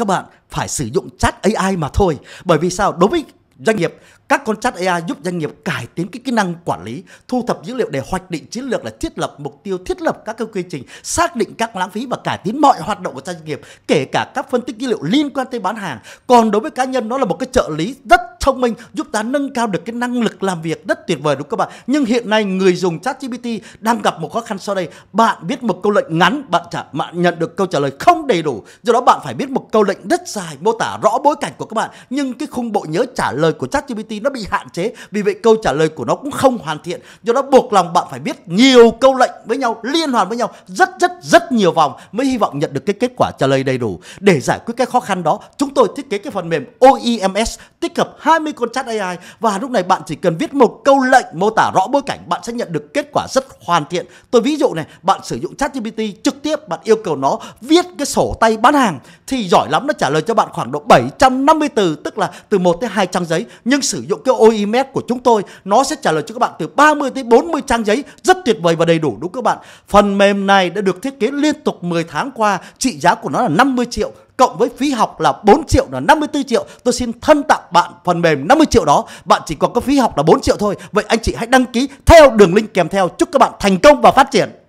các bạn phải sử dụng chat AI mà thôi. Bởi vì sao? Đối với doanh nghiệp các con chat AI giúp doanh nghiệp cải tiến cái kỹ năng quản lý, thu thập dữ liệu để hoạch định chiến lược là thiết lập mục tiêu, thiết lập các cái quy trình, xác định các lãng phí và cải tiến mọi hoạt động của doanh nghiệp, kể cả các phân tích dữ liệu liên quan tới bán hàng. Còn đối với cá nhân nó là một cái trợ lý rất thông minh giúp ta nâng cao được cái năng lực làm việc rất tuyệt vời đúng không các bạn nhưng hiện nay người dùng chat GPT đang gặp một khó khăn sau đây bạn viết một câu lệnh ngắn bạn trả bạn nhận được câu trả lời không đầy đủ do đó bạn phải viết một câu lệnh rất dài mô tả rõ bối cảnh của các bạn nhưng cái khung bộ nhớ trả lời của chat GPT nó bị hạn chế vì vậy câu trả lời của nó cũng không hoàn thiện do đó buộc lòng bạn phải viết nhiều câu lệnh với nhau liên hoàn với nhau rất rất rất nhiều vòng mới hy vọng nhận được cái kết quả trả lời đầy đủ để giải quyết cái khó khăn đó chúng tôi thiết kế cái phần mềm OEMS tích hợp 20 con chat AI và lúc này bạn chỉ cần viết một câu lệnh mô tả rõ bối cảnh bạn sẽ nhận được kết quả rất hoàn thiện. Tôi ví dụ này, bạn sử dụng chat GPT trực tiếp bạn yêu cầu nó viết cái sổ tay bán hàng thì giỏi lắm nó trả lời cho bạn khoảng độ 750 từ tức là từ 1 tới 2 trang giấy nhưng sử dụng cái OIMS của chúng tôi nó sẽ trả lời cho các bạn từ 30 tới 40 trang giấy rất tuyệt vời và đầy đủ đúng các bạn. Phần mềm này đã được thiết kế liên tục 10 tháng qua, trị giá của nó là 50 triệu cộng với phí học là 4 triệu là 54 triệu. Tôi xin thân tặng bạn phần mềm 50 triệu đó. Bạn chỉ còn có phí học là 4 triệu thôi. Vậy anh chị hãy đăng ký theo đường link kèm theo. Chúc các bạn thành công và phát triển.